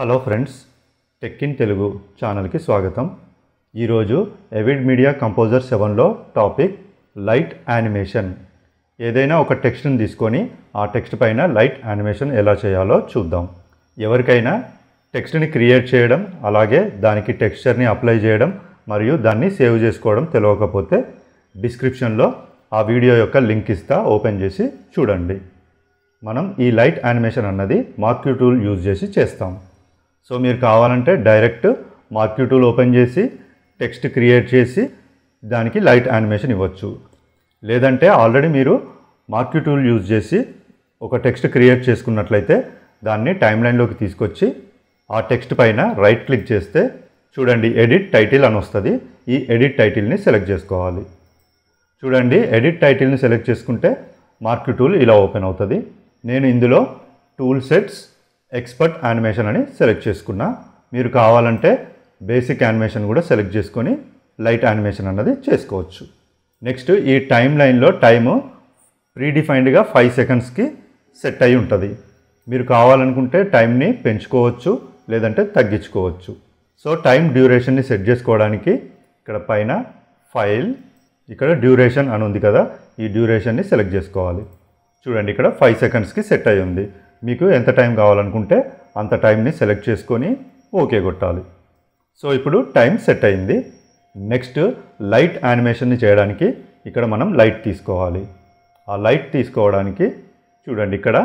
hello friends tech in Telugu ఛానల్కి స్వాగతం ఈరోజు ఎవిడ్ మీడియా కంపోజర్ సెవెన్లో టాపిక్ లైట్ యానిమేషన్ ఏదైనా ఒక టెక్స్ట్ని తీసుకొని ఆ టెక్స్ట్ పైన లైట్ యానిమేషన్ ఎలా చేయాలో చూద్దాం ఎవరికైనా టెక్స్ట్ని క్రియేట్ చేయడం అలాగే దానికి టెక్స్చర్ని అప్లై చేయడం మరియు దాన్ని సేవ్ చేసుకోవడం తెలియకపోతే డిస్క్రిప్షన్లో ఆ వీడియో యొక్క లింక్ ఇస్తా ఓపెన్ చేసి చూడండి మనం ఈ లైట్ యానిమేషన్ అన్నది మార్క్యూ టూల్ యూజ్ చేసి చేస్తాం సో మీరు కావాలంటే డైరెక్ట్ మార్క్యూ టూల్ ఓపెన్ చేసి టెక్స్ట్ క్రియేట్ చేసి దానికి లైట్ యానిమేషన్ ఇవ్వచ్చు లేదంటే ఆల్రెడీ మీరు మార్క్యూ టూల్ యూజ్ చేసి ఒక టెక్స్ట్ క్రియేట్ చేసుకున్నట్లయితే దాన్ని టైం లైన్లోకి తీసుకొచ్చి ఆ టెక్స్ట్ పైన రైట్ క్లిక్ చేస్తే చూడండి ఎడిట్ టైటిల్ అని వస్తుంది ఈ ఎడిట్ టైటిల్ని సెలెక్ట్ చేసుకోవాలి చూడండి ఎడిట్ టైటిల్ని సెలెక్ట్ చేసుకుంటే మార్క్ టూల్ ఇలా ఓపెన్ అవుతుంది నేను ఇందులో టూల్ సెట్స్ ఎక్స్పర్ట్ యానిమేషన్ అని సెలెక్ట్ చేసుకున్నా మీరు కావాలంటే బేసిక్ యానిమేషన్ కూడా సెలెక్ట్ చేసుకొని లైట్ యానిమేషన్ అన్నది చేసుకోవచ్చు నెక్స్ట్ ఈ టైం లైన్లో టైము ప్రీడిఫైన్డ్గా ఫైవ్ సెకండ్స్కి సెట్ అయి ఉంటుంది మీరు కావాలనుకుంటే టైంని పెంచుకోవచ్చు లేదంటే తగ్గించుకోవచ్చు సో టైం డ్యూరేషన్ని సెట్ చేసుకోవడానికి ఇక్కడ పైన ఫైల్ ఇక్కడ డ్యూరేషన్ అని ఉంది కదా ఈ డ్యూరేషన్ని సెలెక్ట్ చేసుకోవాలి చూడండి ఇక్కడ ఫైవ్ సెకండ్స్కి సెట్ అయి ఉంది మీకు ఎంత టైం కావాలనుకుంటే అంత టైంని సెలెక్ట్ చేసుకొని ఓకే కొట్టాలి సో ఇప్పుడు టైం సెట్ అయింది నెక్స్ట్ లైట్ యానిమేషన్ని చేయడానికి ఇక్కడ మనం లైట్ తీసుకోవాలి ఆ లైట్ తీసుకోవడానికి చూడండి ఇక్కడ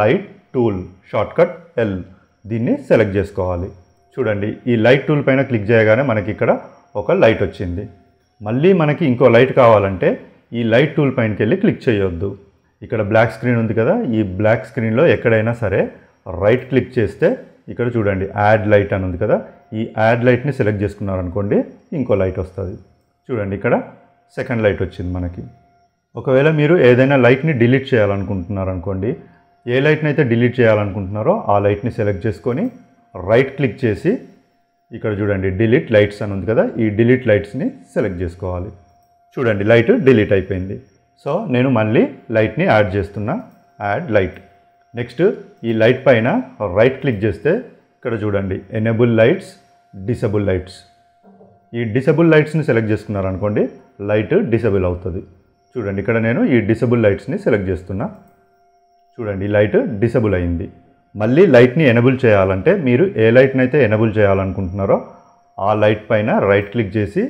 లైట్ టూల్ షార్ట్కట్ ఎల్ దీన్ని సెలెక్ట్ చేసుకోవాలి చూడండి ఈ లైట్ టూల్ పైన క్లిక్ చేయగానే మనకి ఇక్కడ ఒక లైట్ వచ్చింది మళ్ళీ మనకి ఇంకో లైట్ కావాలంటే ఈ లైట్ టూల్ పైనకి వెళ్ళి క్లిక్ చేయొద్దు ఇక్కడ బ్లాక్ స్క్రీన్ ఉంది కదా ఈ బ్లాక్ స్క్రీన్లో ఎక్కడైనా సరే రైట్ క్లిక్ చేస్తే ఇక్కడ చూడండి యాడ్ లైట్ అని ఉంది కదా ఈ యాడ్ లైట్ని సెలెక్ట్ చేసుకున్నారనుకోండి ఇంకో లైట్ వస్తుంది చూడండి ఇక్కడ సెకండ్ లైట్ వచ్చింది మనకి ఒకవేళ మీరు ఏదైనా లైట్ని డిలీట్ చేయాలనుకుంటున్నారనుకోండి ఏ లైట్ని అయితే డిలీట్ చేయాలనుకుంటున్నారో ఆ లైట్ని సెలెక్ట్ చేసుకొని రైట్ క్లిక్ చేసి ఇక్కడ చూడండి డిలీట్ లైట్స్ అని ఉంది కదా ఈ డిలీట్ లైట్స్ని సెలెక్ట్ చేసుకోవాలి చూడండి లైట్ డిలీట్ అయిపోయింది సో నేను మళ్ళీ లైట్ని యాడ్ చేస్తున్నా యాడ్ లైట్ నెక్స్ట్ ఈ లైట్ పైన రైట్ క్లిక్ చేస్తే ఇక్కడ చూడండి ఎనేబుల్ లైట్స్ డిసబుల్ లైట్స్ ఈ డిసబుల్ లైట్స్ని సెలెక్ట్ చేసుకున్నారనుకోండి లైట్ డిసబుల్ అవుతుంది చూడండి ఇక్కడ నేను ఈ డిసబుల్ లైట్స్ని సెలెక్ట్ చేస్తున్నా చూడండి ఈ లైట్ డిసబుల్ అయింది మళ్ళీ లైట్ని ఎనబుల్ చేయాలంటే మీరు ఏ లైట్ని అయితే ఎనబుల్ చేయాలనుకుంటున్నారో ఆ లైట్ పైన రైట్ క్లిక్ చేసి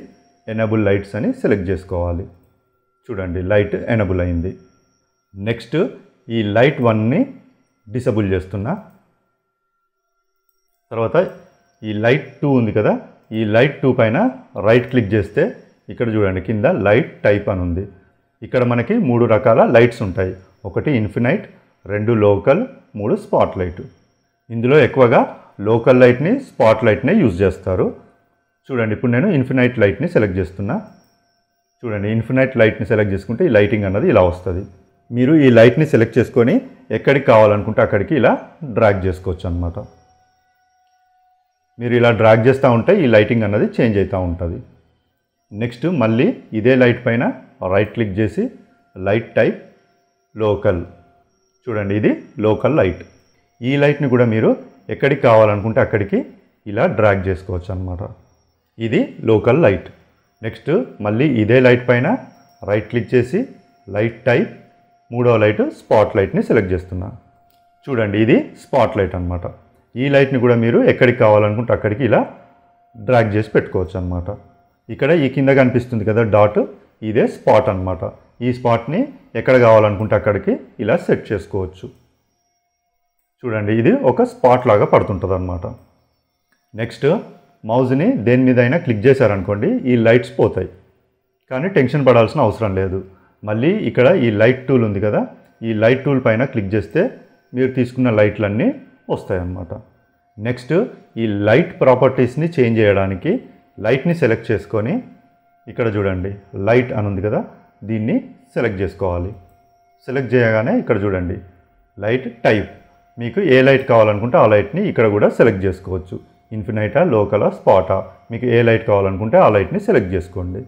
ఎనబుల్ లైట్స్ అని సెలెక్ట్ చేసుకోవాలి చూడండి లైట్ ఎనబుల్ అయింది నెక్స్ట్ ఈ లైట్ వన్ని డిసబుల్ చేస్తున్నా తర్వాత ఈ లైట్ టూ ఉంది కదా ఈ లైట్ టూ పైన రైట్ క్లిక్ చేస్తే ఇక్కడ చూడండి కింద లైట్ టైప్ అని ఉంది ఇక్కడ మనకి మూడు రకాల లైట్స్ ఉంటాయి ఒకటి ఇన్ఫినైట్ రెండు లోకల్ మూడు స్పాట్ లైట్ ఇందులో ఎక్కువగా లోకల్ లైట్ని స్పాట్ లైట్ని యూజ్ చేస్తారు చూడండి ఇప్పుడు నేను ఇన్ఫినైట్ లైట్ని సెలెక్ట్ చేస్తున్నా చూడండి ఇన్ఫినైట్ లైట్ని సెలెక్ట్ చేసుకుంటే ఈ లైటింగ్ అన్నది ఇలా వస్తుంది మీరు ఈ లైట్ని సెలెక్ట్ చేసుకొని ఎక్కడికి కావాలనుకుంటే అక్కడికి ఇలా డ్రాగ్ చేసుకోవచ్చు అనమాట మీరు ఇలా డ్రాగ్ చేస్తూ ఉంటే ఈ లైటింగ్ అన్నది చేంజ్ అవుతూ ఉంటుంది నెక్స్ట్ మళ్ళీ ఇదే లైట్ పైన రైట్ క్లిక్ చేసి లైట్ టైప్ లోకల్ చూడండి ఇది లోకల్ లైట్ ఈ లైట్ని కూడా మీరు ఎక్కడికి కావాలనుకుంటే అక్కడికి ఇలా డ్రాగ్ చేసుకోవచ్చు అనమాట ఇది లోకల్ లైట్ నెక్స్ట్ మళ్ళీ ఇదే లైట్ పైన రైట్ క్లిక్ చేసి లైట్ టైప్ మూడవ లైట్ స్పాట్ లైట్ని సెలెక్ట్ చేస్తున్నా చూడండి ఇది స్పాట్ లైట్ అనమాట ఈ లైట్ని కూడా మీరు ఎక్కడికి కావాలనుకుంటే అక్కడికి ఇలా డ్రాగ్ చేసి పెట్టుకోవచ్చు అనమాట ఇక్కడ ఈ కింద కనిపిస్తుంది కదా డాట్ ఇదే స్పాట్ అనమాట ఈ స్పాట్ని ఎక్కడ కావాలనుకుంటే అక్కడికి ఇలా సెట్ చేసుకోవచ్చు చూడండి ఇది ఒక స్పాట్ లాగా పడుతుంటుంది అనమాట నెక్స్ట్ మౌజ్ని దేని మీద అయినా క్లిక్ చేశారనుకోండి ఈ లైట్స్ పోతాయి కానీ టెన్షన్ పడాల్సిన అవసరం లేదు మళ్ళీ ఇక్కడ ఈ లైట్ టూల్ ఉంది కదా ఈ లైట్ టూల్ పైన క్లిక్ చేస్తే మీరు తీసుకున్న లైట్లన్నీ వస్తాయన్నమాట నెక్స్ట్ ఈ లైట్ ప్రాపర్టీస్ని చేంజ్ చేయడానికి లైట్ని సెలెక్ట్ చేసుకొని ఇక్కడ చూడండి లైట్ అని ఉంది కదా దీన్ని సెలెక్ట్ చేసుకోవాలి సెలెక్ట్ చేయగానే ఇక్కడ చూడండి లైట్ టైప్ మీకు ఏ లైట్ కావాలనుకుంటే ఆ లైట్ని ఇక్కడ కూడా సెలెక్ట్ చేసుకోవచ్చు ఇన్ఫినైటా లోకలా స్పాటా మీకు ఏ లైట్ కావాలనుకుంటే ఆ లైట్ని సెలెక్ట్ చేసుకోండి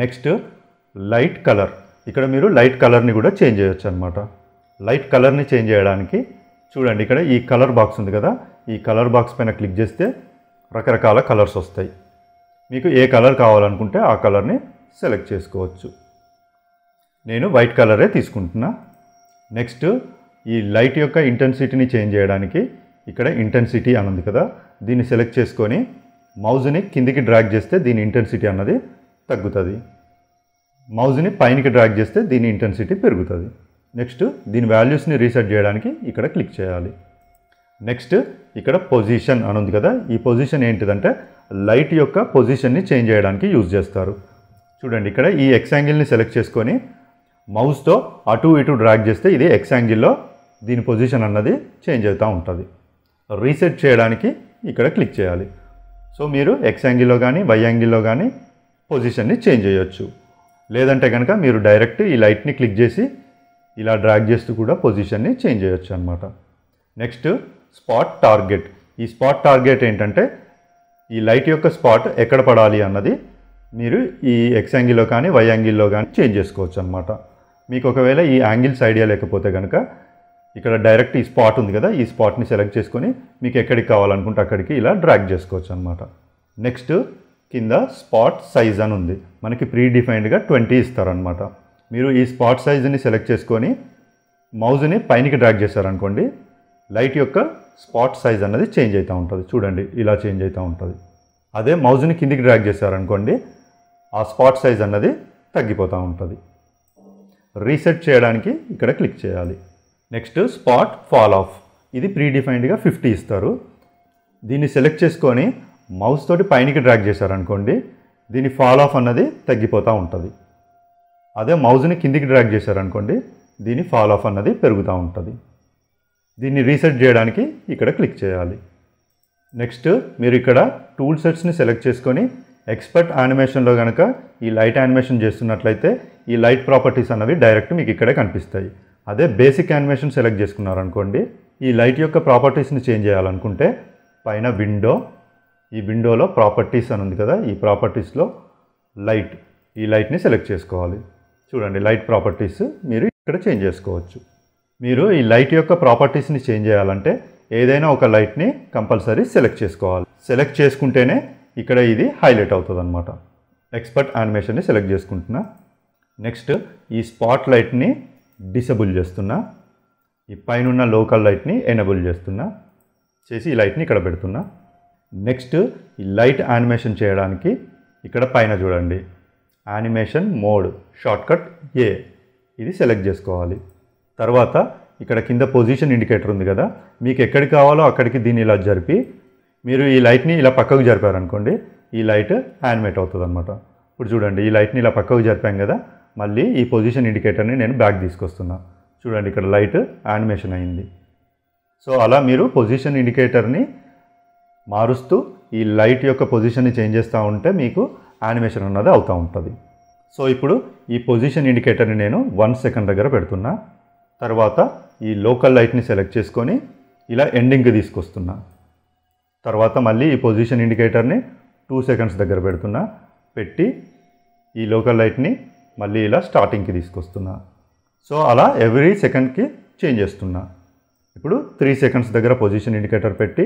నెక్స్ట్ లైట్ కలర్ ఇక్కడ మీరు లైట్ కలర్ని కూడా చేంజ్ చేయొచ్చు అనమాట లైట్ కలర్ని చేంజ్ చేయడానికి చూడండి ఇక్కడ ఈ కలర్ బాక్స్ ఉంది కదా ఈ కలర్ బాక్స్ పైన క్లిక్ చేస్తే రకరకాల కలర్స్ వస్తాయి మీకు ఏ కలర్ కావాలనుకుంటే ఆ కలర్ని సెలెక్ట్ చేసుకోవచ్చు నేను వైట్ కలరే తీసుకుంటున్నా నెక్స్ట్ ఈ లైట్ యొక్క ఇంటెన్సిటీని చేంజ్ చేయడానికి ఇక్కడ ఇంటెన్సిటీ అని ఉంది కదా దీన్ని సెలెక్ట్ చేసుకొని మౌజ్ని కిందికి డ్రాగ్ చేస్తే దీని ఇంటెన్సిటీ అన్నది తగ్గుతుంది మౌజ్ని పైనకి డ్రాగ్ చేస్తే దీని ఇంటెన్సిటీ పెరుగుతుంది నెక్స్ట్ దీని వాల్యూస్ని రీసెట్ చేయడానికి ఇక్కడ క్లిక్ చేయాలి నెక్స్ట్ ఇక్కడ పొజిషన్ అని ఉంది కదా ఈ పొజిషన్ ఏంటిదంటే లైట్ యొక్క పొజిషన్ని చేంజ్ చేయడానికి యూజ్ చేస్తారు చూడండి ఇక్కడ ఈ యాంగిల్ని సెలెక్ట్ చేసుకొని మౌస్తో అటు ఇటు డ్రాగ్ చేస్తే ఇది యాంగిల్లో దీని పొజిషన్ అన్నది చేంజ్ అవుతూ ఉంటుంది రీసెట్ చేయడానికి ఇక్కడ క్లిక్ చేయాలి సో మీరు ఎక్స్ యాంగిల్లో కానీ వై యాంగిల్లో కానీ పొజిషన్ని చేంజ్ చేయొచ్చు లేదంటే కనుక మీరు డైరెక్ట్ ఈ లైట్ని క్లిక్ చేసి ఇలా డ్రాగ్ చేస్తూ కూడా పొజిషన్ని చేంజ్ చేయొచ్చు అనమాట నెక్స్ట్ స్పాట్ టార్గెట్ ఈ స్పాట్ టార్గెట్ ఏంటంటే ఈ లైట్ యొక్క స్పాట్ ఎక్కడ పడాలి అన్నది మీరు ఈ ఎక్స్ యాంగిల్లో కానీ వై యాంగిల్లో కానీ చేంజ్ చేసుకోవచ్చు అనమాట మీకు ఒకవేళ ఈ యాంగిల్స్ ఐడియా లేకపోతే కనుక ఇక్కడ డైరెక్ట్ ఈ స్పాట్ ఉంది కదా ఈ స్పాట్ని సెలెక్ట్ చేసుకొని మీకు ఎక్కడికి కావాలనుకుంటే అక్కడికి ఇలా డ్రాగ్ చేసుకోవచ్చు అనమాట నెక్స్ట్ కింద స్పాట్ సైజ్ అని ఉంది మనకి ప్రీ డిఫైన్డ్గా ట్వంటీ ఇస్తారనమాట మీరు ఈ స్పాట్ సైజ్ని సెలెక్ట్ చేసుకొని మౌజ్ని పైనకి డ్రాగ్ చేశారనుకోండి లైట్ యొక్క స్పాట్ సైజ్ అన్నది చేంజ్ అవుతూ ఉంటుంది చూడండి ఇలా చేంజ్ అవుతూ ఉంటుంది అదే మౌజ్ని కిందికి డ్రాగ్ చేశారనుకోండి ఆ స్పాట్ సైజ్ అన్నది తగ్గిపోతూ ఉంటుంది రీసెట్ చేయడానికి ఇక్కడ క్లిక్ చేయాలి నెక్స్ట్ స్పాట్ ఫాల్ ఆఫ్ ఇది ప్రీడిఫైన్డ్గా ఫిఫ్టీ ఇస్తారు దీన్ని సెలెక్ట్ చేసుకొని మౌస్ తోటి పైనకి డ్రాగ్ చేశారనుకోండి దీని ఫాల్ ఆఫ్ అన్నది తగ్గిపోతూ ఉంటుంది అదే మౌజ్ని కిందికి డ్రాగ్ చేశారనుకోండి దీని ఫాల్ ఆఫ్ అన్నది పెరుగుతూ ఉంటుంది దీన్ని రీసెట్ చేయడానికి ఇక్కడ క్లిక్ చేయాలి నెక్స్ట్ మీరు ఇక్కడ టూల్ సెట్స్ని సెలెక్ట్ చేసుకొని ఎక్స్పర్ట్ యానిమేషన్లో కనుక ఈ లైట్ యానిమేషన్ చేస్తున్నట్లయితే ఈ లైట్ ప్రాపర్టీస్ అన్నవి డైరెక్ట్ మీకు ఇక్కడే కనిపిస్తాయి అదే బేసిక్ యానిమేషన్ సెలెక్ట్ చేసుకున్నారనుకోండి ఈ లైట్ యొక్క ప్రాపర్టీస్ని చేంజ్ చేయాలనుకుంటే పైన విండో ఈ విండోలో ప్రాపర్టీస్ అని ఉంది కదా ఈ ప్రాపర్టీస్లో లైట్ ఈ లైట్ని సెలెక్ట్ చేసుకోవాలి చూడండి లైట్ ప్రాపర్టీస్ మీరు ఇక్కడ చేంజ్ చేసుకోవచ్చు మీరు ఈ లైట్ యొక్క ప్రాపర్టీస్ని చేంజ్ చేయాలంటే ఏదైనా ఒక లైట్ని కంపల్సరీ సెలెక్ట్ చేసుకోవాలి సెలెక్ట్ చేసుకుంటేనే ఇక్కడ ఇది హైలైట్ అవుతుంది అనమాట ఎక్స్పర్ట్ యానిమేషన్ని సెలెక్ట్ చేసుకుంటున్నా నెక్స్ట్ ఈ స్పాట్ లైట్ని డిసబుల్ చేస్తున్నా ఈ పైన లోకల్ లైట్ని ఎనబుల్ చేస్తున్నా చేసి ఈ లైట్ని ఇక్కడ పెడుతున్నా నెక్స్ట్ ఈ లైట్ యానిమేషన్ చేయడానికి ఇక్కడ పైన చూడండి యానిమేషన్ మోడ్ షార్ట్కట్ ఏ ఇది సెలెక్ట్ చేసుకోవాలి తర్వాత ఇక్కడ కింద పొజిషన్ ఇండికేటర్ ఉంది కదా మీకు ఎక్కడికి కావాలో అక్కడికి దీన్ని ఇలా జరిపి మీరు ఈ లైట్ని ఇలా పక్కకు జరిపారనుకోండి ఈ లైట్ యానిమేట్ అవుతుంది అనమాట ఇప్పుడు చూడండి ఈ లైట్ని ఇలా పక్కకు జరిపాం కదా మళ్ళీ ఈ పొజిషన్ ఇండికేటర్ని నేను బ్యాక్ తీసుకొస్తున్నా చూడండి ఇక్కడ లైట్ యానిమేషన్ అయింది సో అలా మీరు పొజిషన్ ఇండికేటర్ని మారుస్తూ ఈ లైట్ యొక్క పొజిషన్ని చేంజ్ చేస్తూ ఉంటే మీకు యానిమేషన్ అన్నది అవుతూ ఉంటుంది సో ఇప్పుడు ఈ పొజిషన్ ఇండికేటర్ని నేను వన్ సెకండ్ దగ్గర పెడుతున్నా తర్వాత ఈ లోకల్ లైట్ని సెలెక్ట్ చేసుకొని ఇలా ఎండింగ్కి తీసుకొస్తున్నా తర్వాత మళ్ళీ ఈ పొజిషన్ ఇండికేటర్ని టూ సెకండ్స్ దగ్గర పెడుతున్నా పెట్టి ఈ లోకల్ లైట్ని మళ్ళీ ఇలా స్టార్టింగ్కి తీసుకొస్తున్నా సో అలా ఎవ్రీ సెకండ్కి చేంజ్ చేస్తున్నా ఇప్పుడు త్రీ సెకండ్స్ దగ్గర పొజిషన్ ఇండికేటర్ పెట్టి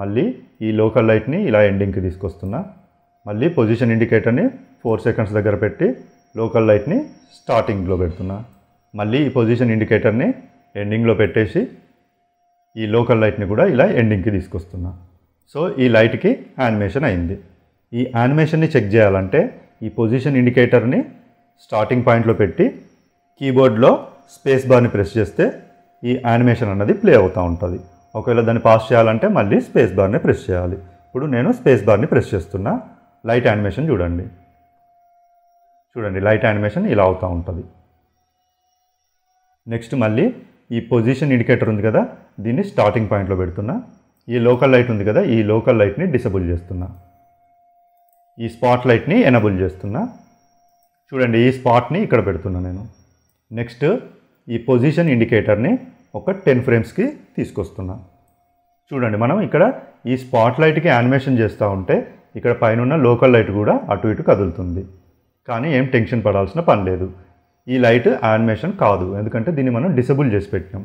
మళ్ళీ ఈ లోకల్ లైట్ని ఇలా ఎండింగ్కి తీసుకొస్తున్నా మళ్ళీ పొజిషన్ ఇండికేటర్ని ఫోర్ సెకండ్స్ దగ్గర పెట్టి లోకల్ లైట్ని స్టార్టింగ్లో పెడుతున్నా మళ్ళీ ఈ పొజిషన్ ఇండికేటర్ని ఎండింగ్లో పెట్టేసి ఈ లోకల్ లైట్ని కూడా ఇలా ఎండింగ్కి తీసుకొస్తున్నా సో ఈ లైట్కి యానిమేషన్ అయింది ఈ యానిమేషన్ని చెక్ చేయాలంటే ఈ పొజిషన్ ఇండికేటర్ని స్టార్టింగ్ పాయింట్లో పెట్టి కీబోర్డ్లో స్పేస్ బార్ని ప్రెస్ చేస్తే ఈ యానిమేషన్ అన్నది ప్లే అవుతూ ఉంటుంది ఒకవేళ దాన్ని పాస్ చేయాలంటే మళ్ళీ స్పేస్ బార్ని ప్రెస్ చేయాలి ఇప్పుడు నేను స్పేస్ బార్ని ప్రెస్ చేస్తున్నా లైట్ యానిమేషన్ చూడండి చూడండి లైట్ యానిమేషన్ ఇలా అవుతూ ఉంటుంది నెక్స్ట్ మళ్ళీ ఈ పొజిషన్ ఇండికేటర్ ఉంది కదా దీన్ని స్టార్టింగ్ పాయింట్లో పెడుతున్నా ఈ లోకల్ లైట్ ఉంది కదా ఈ లోకల్ లైట్ని డిసబుల్ చేస్తున్నా ఈ స్పాట్ లైట్ని ఎనబుల్ చేస్తున్నా చూడండి ఈ స్పాట్ని ఇక్కడ పెడుతున్నాను నేను నెక్స్ట్ ఈ పొజిషన్ ఇండికేటర్ని ఒక టెన్ ఫ్రేమ్స్కి తీసుకొస్తున్నా చూడండి మనం ఇక్కడ ఈ స్పాట్ లైట్కి యానిమేషన్ చేస్తూ ఉంటే ఇక్కడ పైన లోకల్ లైట్ కూడా అటు ఇటు కదులుతుంది కానీ ఏం టెన్షన్ పడాల్సిన పని లేదు ఈ లైట్ యానిమేషన్ కాదు ఎందుకంటే దీన్ని మనం డిసేబుల్ చేసి పెట్టినాం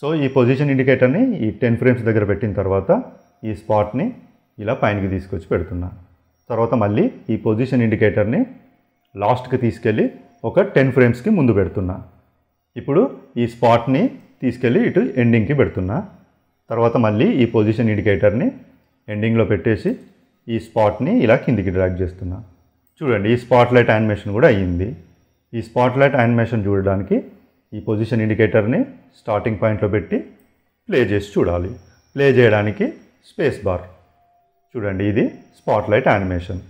సో ఈ పొజిషన్ ఇండికేటర్ని ఈ టెన్ ఫ్రేమ్స్ దగ్గర పెట్టిన తర్వాత ఈ స్పాట్ని ఇలా పైనకి తీసుకొచ్చి పెడుతున్నా తర్వాత మళ్ళీ ఈ పొజిషన్ ఇండికేటర్ని లాస్ట్కి తీసుకెళ్ళి ఒక టెన్ ఫ్రేమ్స్కి ముందు పెడుతున్నా ఇప్పుడు ఈ స్పాట్ని తీసుకెళ్ళి ఇటు ఎండింగ్కి పెడుతున్నా తర్వాత మళ్ళీ ఈ పొజిషన్ ఇండికేటర్ని ఎండింగ్లో పెట్టేసి ఈ స్పాట్ని ఇలా కిందికి డ్రాగ్ చేస్తున్నా చూడండి ఈ స్పాట్ లైట్ యానిమేషన్ కూడా అయ్యింది ఈ స్పాట్ లైట్ యానిమేషన్ చూడడానికి ఈ పొజిషన్ ఇండికేటర్ని స్టార్టింగ్ పాయింట్లో పెట్టి ప్లే చేసి చూడాలి ప్లే చేయడానికి స్పేస్ బార్ చూడండి ఇది స్పాట్ లైట్ యానిమేషన్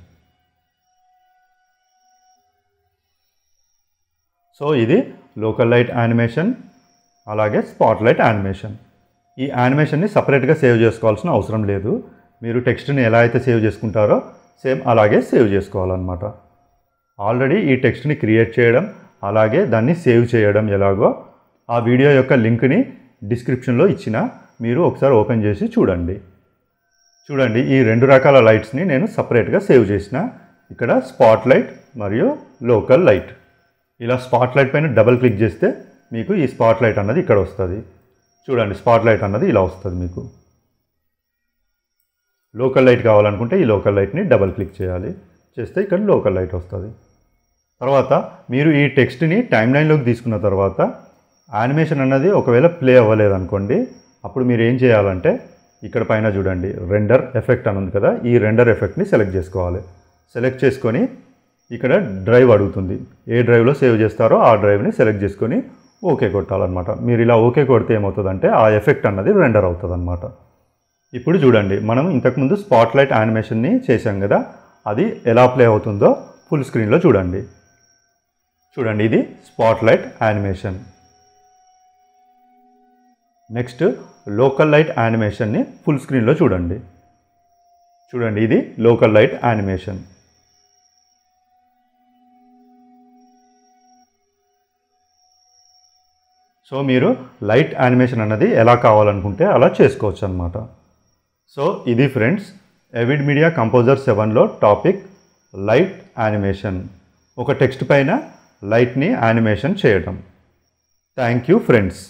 సో ఇది లోకల్ లైట్ యానిమేషన్ అలాగే స్పాట్ లైట్ యానిమేషన్ ఈ యానిమేషన్ని సపరేట్గా సేవ్ చేసుకోవాల్సిన అవసరం లేదు మీరు టెక్స్ట్ని ఎలా అయితే సేవ్ చేసుకుంటారో సేమ్ అలాగే సేవ్ చేసుకోవాలన్నమాట ఆల్రెడీ ఈ టెక్స్ట్ని క్రియేట్ చేయడం అలాగే దాన్ని సేవ్ చేయడం ఎలాగో ఆ వీడియో యొక్క లింక్ని డిస్క్రిప్షన్లో ఇచ్చిన మీరు ఒకసారి ఓపెన్ చేసి చూడండి చూడండి ఈ రెండు రకాల లైట్స్ని నేను సపరేట్గా సేవ్ చేసిన ఇక్కడ స్పాట్ లైట్ మరియు లోకల్ లైట్ ఇలా స్పాట్లైట్ పైన డబల్ క్లిక్ చేస్తే మీకు ఈ స్పాట్లైట్ అన్నది ఇక్కడ వస్తుంది చూడండి స్పాట్లైట్ అన్నది ఇలా వస్తుంది మీకు లోకల్ లైట్ కావాలనుకుంటే ఈ లోకల్ లైట్ని డబల్ క్లిక్ చేయాలి చేస్తే ఇక్కడ లోకల్ లైట్ వస్తుంది తర్వాత మీరు ఈ టెక్స్ట్ని టైం లైన్లోకి తీసుకున్న తర్వాత యానిమేషన్ అన్నది ఒకవేళ ప్లే అవ్వలేదు అనుకోండి అప్పుడు మీరు ఏం చేయాలంటే ఇక్కడ పైన చూడండి రెండర్ ఎఫెక్ట్ అని ఉంది కదా ఈ రెండర్ ఎఫెక్ట్ని సెలెక్ట్ చేసుకోవాలి సెలెక్ట్ చేసుకొని ఇక్కడ డ్రైవ్ అడుగుతుంది ఏ డ్రైవ్లో సేవ్ చేస్తారో ఆ డ్రైవ్ని సెలెక్ట్ చేసుకొని ఓకే కొట్టాలన్నమాట మీరు ఇలా ఓకే కొడితే ఏమవుతుందంటే ఆ ఎఫెక్ట్ అన్నది రెండర్ అవుతుందన్నమాట ఇప్పుడు చూడండి మనం ఇంతకుముందు స్పాట్లైట్ యానిమేషన్ని చేసాం కదా అది ఎలా ప్లే అవుతుందో ఫుల్ స్క్రీన్లో చూడండి చూడండి ఇది spotlight animation next local light యానిమేషన్ని ఫుల్ స్క్రీన్లో చూడండి చూడండి ఇది లోకల్ లైట్ యానిమేషన్ సో మీరు లైట్ యానిమేషన్ అన్నది ఎలా కావాలనుకుంటే అలా చేసుకోవచ్చు అనమాట సో ఇది ఫ్రెండ్స్ ఎవిడ్ మీడియా కంపోజర్ సెవెన్లో టాపిక్ లైట్ యానిమేషన్ ఒక టెక్స్ట్ పైన లైట్ని యానిమేషన్ చేయడం థ్యాంక్ యూ ఫ్రెండ్స్